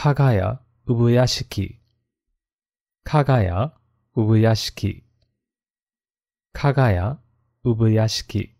かがや、うぶやしき。かがや、うぶやしき。かがや、うぶやしき。